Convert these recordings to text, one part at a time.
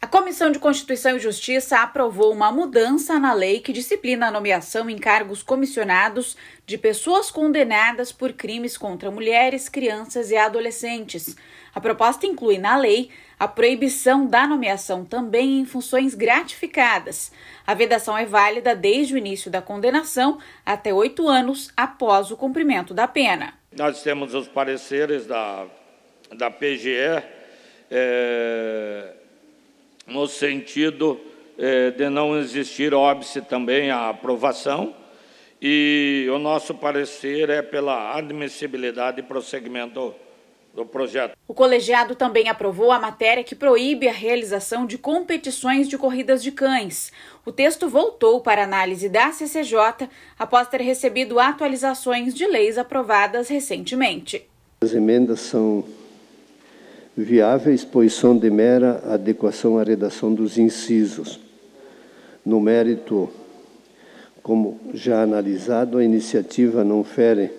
A Comissão de Constituição e Justiça aprovou uma mudança na lei que disciplina a nomeação em cargos comissionados de pessoas condenadas por crimes contra mulheres, crianças e adolescentes. A proposta inclui na lei a proibição da nomeação também em funções gratificadas. A vedação é válida desde o início da condenação até oito anos após o cumprimento da pena. Nós temos os pareceres da, da PGE é, eh, no sentido é, de não existir óbice também à aprovação e o nosso parecer é pela admissibilidade e prosseguimento do projeto. O colegiado também aprovou a matéria que proíbe a realização de competições de corridas de cães. O texto voltou para análise da CCJ após ter recebido atualizações de leis aprovadas recentemente. As emendas são viáveis, pois são de mera adequação à redação dos incisos. No mérito, como já analisado, a iniciativa não fere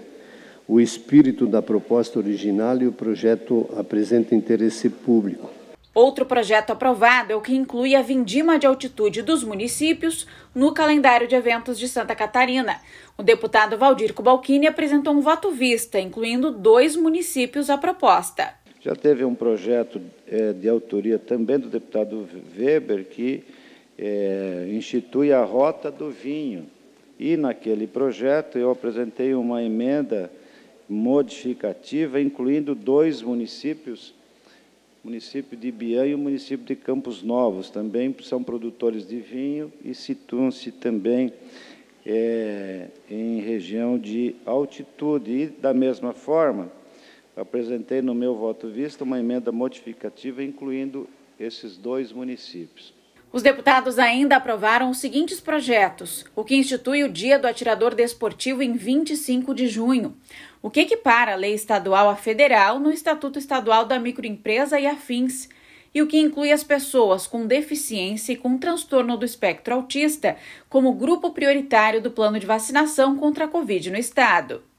o espírito da proposta original e o projeto apresenta interesse público. Outro projeto aprovado é o que inclui a vindima de altitude dos municípios no calendário de eventos de Santa Catarina. O deputado Valdir Cobalcini apresentou um voto vista, incluindo dois municípios à proposta. Já teve um projeto é, de autoria também do deputado Weber que é, institui a rota do vinho. E naquele projeto eu apresentei uma emenda modificativa, incluindo dois municípios, o município de Bian e o município de Campos Novos, também são produtores de vinho e situam-se também é, em região de altitude. E, da mesma forma, apresentei no meu voto vista uma emenda modificativa incluindo esses dois municípios. Os deputados ainda aprovaram os seguintes projetos, o que institui o Dia do Atirador Desportivo em 25 de junho, o que equipara a lei estadual à federal no Estatuto Estadual da Microempresa e Afins, e o que inclui as pessoas com deficiência e com transtorno do espectro autista como grupo prioritário do plano de vacinação contra a Covid no estado.